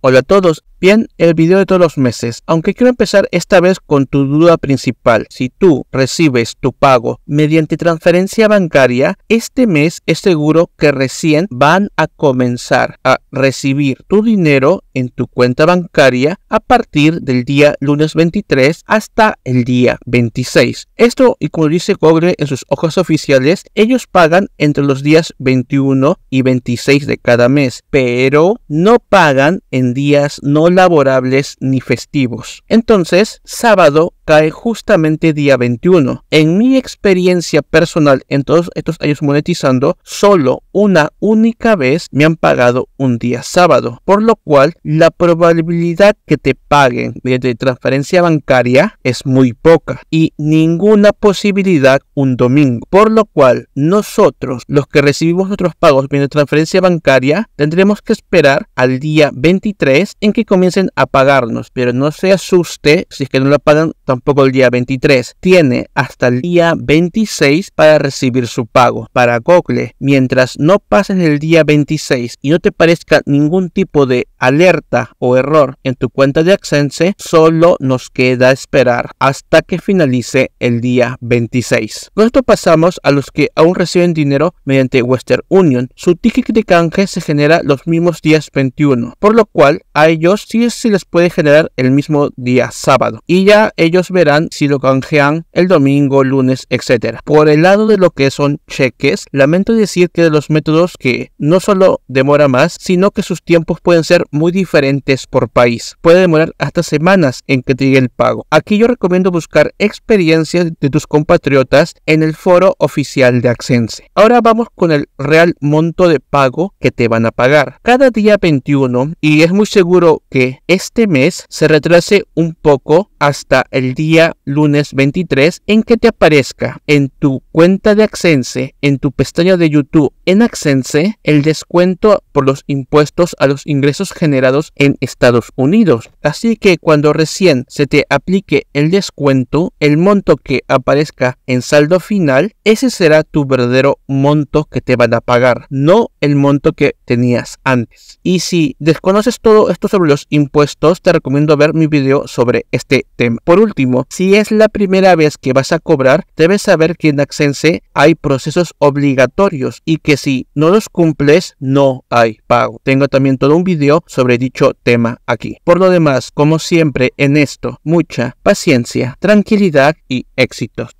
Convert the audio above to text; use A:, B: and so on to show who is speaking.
A: Hola a todos, Bien, el video de todos los meses, aunque quiero empezar esta vez con tu duda principal. Si tú recibes tu pago mediante transferencia bancaria, este mes es seguro que recién van a comenzar a recibir tu dinero en tu cuenta bancaria a partir del día lunes 23 hasta el día 26. Esto, y como dice cobre en sus hojas oficiales, ellos pagan entre los días 21 y 26 de cada mes, pero no pagan en días no laborables ni festivos. Entonces, sábado cae justamente día 21. En mi experiencia personal en todos estos años monetizando, solo una única vez me han pagado un día sábado, por lo cual la probabilidad que te paguen mediante transferencia bancaria es muy poca y ninguna posibilidad un domingo, por lo cual nosotros, los que recibimos nuestros pagos mediante transferencia bancaria, tendremos que esperar al día 23 en que comiencen a pagarnos, pero no se asuste si es que no la pagan tampoco el día 23. Tiene hasta el día 26 para recibir su pago para Google. Mientras no pases el día 26 y no te parezca ningún tipo de alerta o error en tu cuenta de Accense, solo nos queda esperar hasta que finalice el día 26. Con esto pasamos a los que aún reciben dinero mediante Western Union. Su ticket de canje se genera los mismos días 21, por lo cual a ellos sí se les puede generar el mismo día sábado. Y ya ellos verán si lo canjean el domingo, lunes, etcétera. Por el lado de lo que son cheques, lamento decir que de los métodos que no solo demora más, sino que sus tiempos pueden ser muy diferentes por país. Puede demorar hasta semanas en que te llegue el pago. Aquí yo recomiendo buscar experiencias de tus compatriotas en el foro oficial de Accense. Ahora vamos con el real monto de pago que te van a pagar. Cada día 21, y es muy seguro que este mes se retrase un poco hasta el día lunes 23 en que te aparezca en tu cuenta de Accense, en tu pestaña de YouTube en Accense, el descuento por los impuestos a los ingresos generados en Estados Unidos. Así que cuando recién se te aplique el descuento, el monto que aparezca en saldo final, ese será tu verdadero monto que te van a pagar, no el monto que tenías antes. Y si desconoces todo esto sobre los impuestos, te recomiendo ver mi video sobre este tema. Por último, si es la primera vez que vas a cobrar, debes saber que en Accense hay procesos obligatorios y que si no los cumples, no hay pago. Tengo también todo un video sobre dicho tema aquí. Por lo demás, como siempre en esto, mucha paciencia, tranquilidad y éxitos.